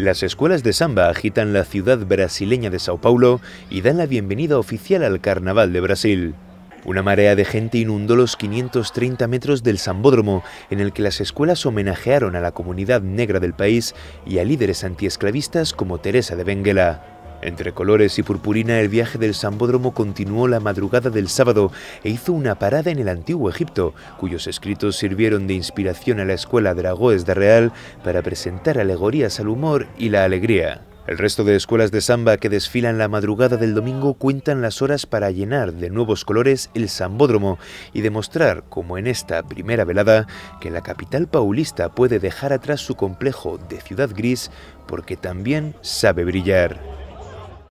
Las escuelas de samba agitan la ciudad brasileña de Sao Paulo y dan la bienvenida oficial al Carnaval de Brasil. Una marea de gente inundó los 530 metros del Sambódromo, en el que las escuelas homenajearon a la comunidad negra del país y a líderes antiesclavistas como Teresa de Benguela. Entre colores y purpurina, el viaje del Sambódromo continuó la madrugada del sábado e hizo una parada en el antiguo Egipto, cuyos escritos sirvieron de inspiración a la escuela Dragoes de Real para presentar alegorías al humor y la alegría. El resto de escuelas de samba que desfilan la madrugada del domingo cuentan las horas para llenar de nuevos colores el sambódromo y demostrar, como en esta primera velada, que la capital paulista puede dejar atrás su complejo de ciudad gris porque también sabe brillar.